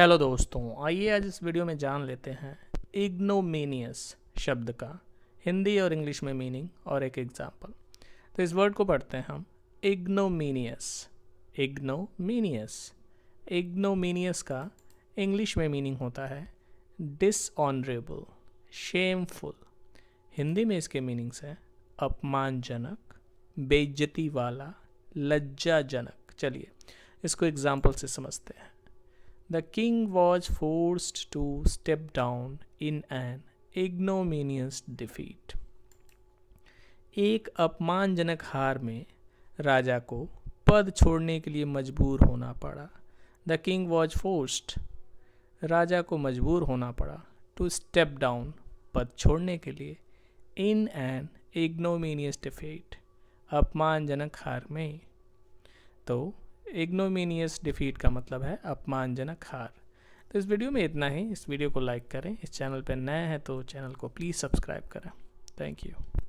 Hello दोस्तों आइए आज इस वीडियो में जान लेते हैं इग्नोमेनियस शब्द का हिंदी और इंग्लिश में मीनिंग और एक एग्जाम्पल तो इस वर्ड को पढ़ते हैं हम इग्नोमीनियस इग्नोमीनियस इग्नोमीनियस का इंग्लिश में मीनिंग होता है डिसऑनरेबल शेमफुल हिंदी में इसके मीनिंग्स हैं अपमानजनक बेज्जती वाला लज्जाजनक चलिए इसको एग्जाम्पल से समझते हैं The king was forced to step down in an ignominious defeat. एक अपमानजनक हार में राजा को पद छोड़ने के लिए मजबूर होना पड़ा द किंग वॉज फोर्स्ड राजा को मजबूर होना पड़ा टू स्टेप डाउन पद छोड़ने के लिए इन एन इग्नोमिनियस डिफीट अपमानजनक हार में तो एग्नोमिनियस डिफीट का मतलब है अपमानजनक हार तो इस वीडियो में इतना ही इस वीडियो को लाइक करें इस चैनल पर नए हैं तो चैनल को प्लीज़ सब्सक्राइब करें थैंक यू